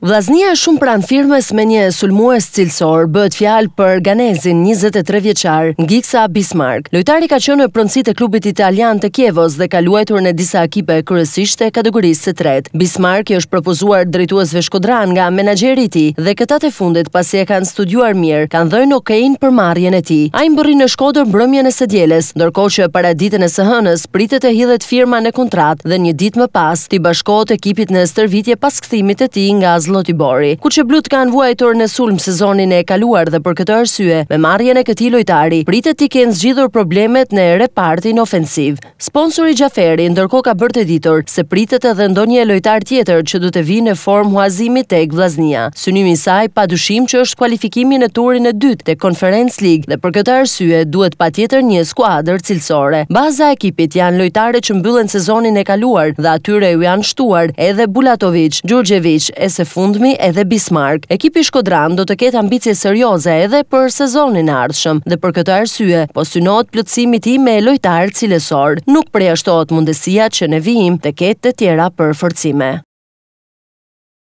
Vllaznia është shumë pranë firmës me një sulmues cilësor, bëhet fjal për Ganezin, 23 vjeçar, Ngiksa Bismarck. Lojtari ka qenë në prondësitë e klubit italian të Kievos dhe ka luajtur në disa ekipe kërësisht e kategorisë së tretë. Bismarck i është propozuar drejtuesve Shkodran nga menaxheri i tij dhe këtate të fundit pasi e kanë studiuar mirë, kanë dhënë okejnë për marrjen e tij. Ai bërri në Shkodër mbrëmjen e së dielës, ndërkohë që para ditën e së hënës pritet të hidhet firma në kontratë dhe një ditë më pas ti bashkohet ekipit në stërvitje pas kthimit të tij nga Zlotibori. që Blut kanë vuajtur në sulm sezonin e kaluar dhe për këtë arsye, me marrjen e këtij lojtari, pritet të kenë zgjidhur problemet në repartin ofensiv. Sponsori Gjaferi ndërkohë ka bërtë të ditur se pritet edhe ndonjë lojtar tjetër që do të vinë në form Huazimi tek Vllaznia. Synimi i saj padyshim që është kualifikimi në turin e dytë të Conference League dhe për këtë arsye duhet patjetër një skuadër cilësore. Baza e ekipit janë lojtarët që mbyllën sezonin e kaluar dhe atyre u janë shtuar edhe Bulatovic, Djurjevic e fundmi edhe Bismarck. Ekipi Shkodran do të ketë ambicje serioze edhe për sezonin ardhshëm dhe për këtë arsye, po synohet plotësimi i me lojtarë cilësor. Nuk përjashtohet mundësia që ne vijim të ketë të tjera për forcime.